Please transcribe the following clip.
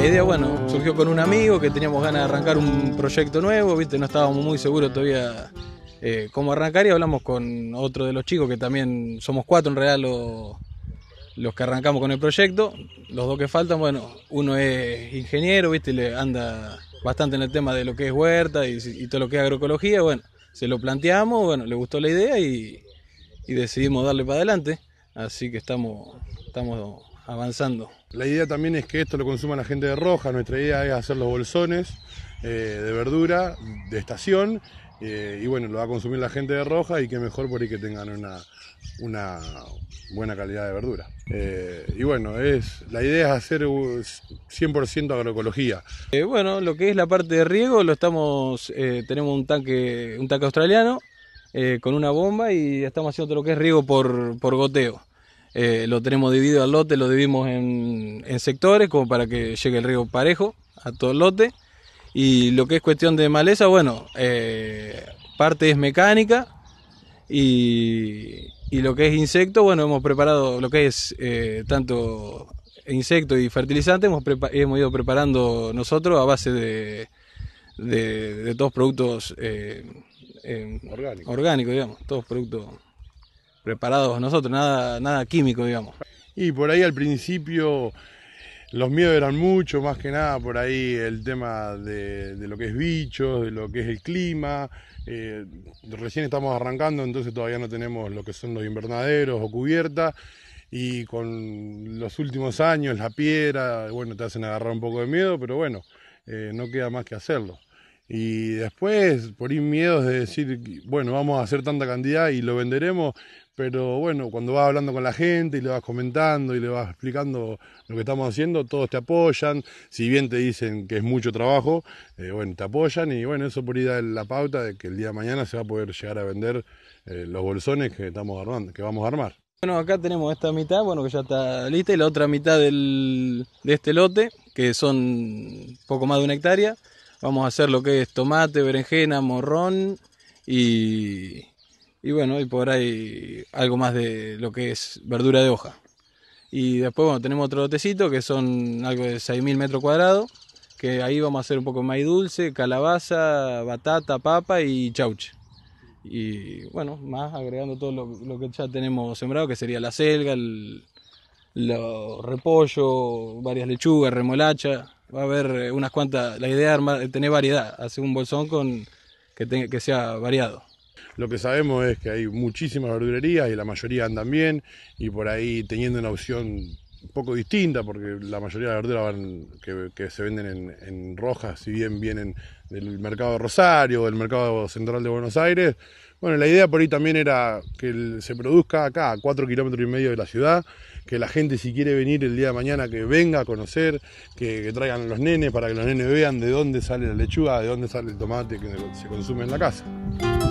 la idea, bueno, surgió con un amigo que teníamos ganas de arrancar un proyecto nuevo, viste, no estábamos muy seguros todavía eh, cómo arrancar y hablamos con otro de los chicos que también somos cuatro en realidad los, que arrancamos con el proyecto. Los dos que faltan, bueno, uno es ingeniero, viste, le anda bastante en el tema de lo que es huerta y, todo lo que es agroecología, bueno, se lo planteamos, bueno, le gustó la idea y, decidimos darle para adelante, así que estamos, estamos avanzando. La idea también es que esto lo consuma la gente de Roja, nuestra idea es hacer los bolsones eh, de verdura de estación eh, y bueno, lo va a consumir la gente de Roja y que mejor por ahí que tengan una, una buena calidad de verdura. Eh, y bueno, es, la idea es hacer 100% agroecología. bueno, lo que es la parte de riego, lo estamos, tenemos un tanque, un tanque australiano con una bomba y estamos haciendo lo que es riego por, por goteo. Eh, lo tenemos dividido al lote, lo dividimos en, sectores como para que llegue el riego parejo a todo el lote. Y lo que es cuestión de maleza, bueno, eh, parte es mecánica y, lo que es insecto, bueno, hemos preparado lo que es eh, tanto insecto y fertilizante, hemos, hemos ido preparando nosotros a base de, de, todos productos orgánicos, digamos, todos productos preparados nosotros, nada, nada químico, digamos. Y por ahí al principio los miedos eran mucho más que nada por ahí el tema de, lo que es bichos, de lo que es el clima. Eh, recién estamos arrancando, entonces todavía no tenemos lo que son los invernaderos o cubiertas. Y con los últimos años, la piedra, bueno, te hacen agarrar un poco de miedo, pero bueno, eh, no queda más que hacerlo. Y después, por ir miedos de decir, bueno, vamos a hacer tanta cantidad y lo venderemos, pero bueno, cuando vas hablando con la gente y le vas comentando y le vas explicando lo que estamos haciendo, todos te apoyan, si bien te dicen que es mucho trabajo, eh, bueno, te apoyan y bueno, eso por ir a la pauta de que el día de mañana se va a poder llegar a vender eh, los bolsones que, estamos armando, que vamos a armar. Bueno, acá tenemos esta mitad, bueno, que ya está lista, y la otra mitad del, de este lote, que son poco más de una hectárea. Vamos a hacer lo que es tomate, berenjena, morrón y, bueno, y por ahí algo más de lo que es verdura de hoja. Y después, bueno, tenemos otro lotecito que son algo de 6.000 metros cuadrados, que ahí vamos a hacer un poco más maíz dulce, calabaza, batata, papa y chauche. Y bueno, más agregando todo lo, que ya tenemos sembrado, que sería la selga, el, repollo, varias lechugas, remolacha, va a haber eh, unas cuantas. La idea es tener variedad, hacer un bolsón con que, que sea variado. Lo que sabemos es que hay muchísimas verdurerías y la mayoría andan bien y por ahí teniendo una opción un poco distinta porque la mayoría de las verduras van, que, se venden en, rojas, si bien vienen del mercado de Rosario, del mercado central de Buenos Aires, bueno, la idea por ahí también era que se produzca acá, a cuatro kilómetros y medio de la ciudad, que la gente si quiere venir el día de mañana que venga a conocer, que, traigan los nenes para que los nenes vean de dónde sale la lechuga, de dónde sale el tomate que se consume en la casa.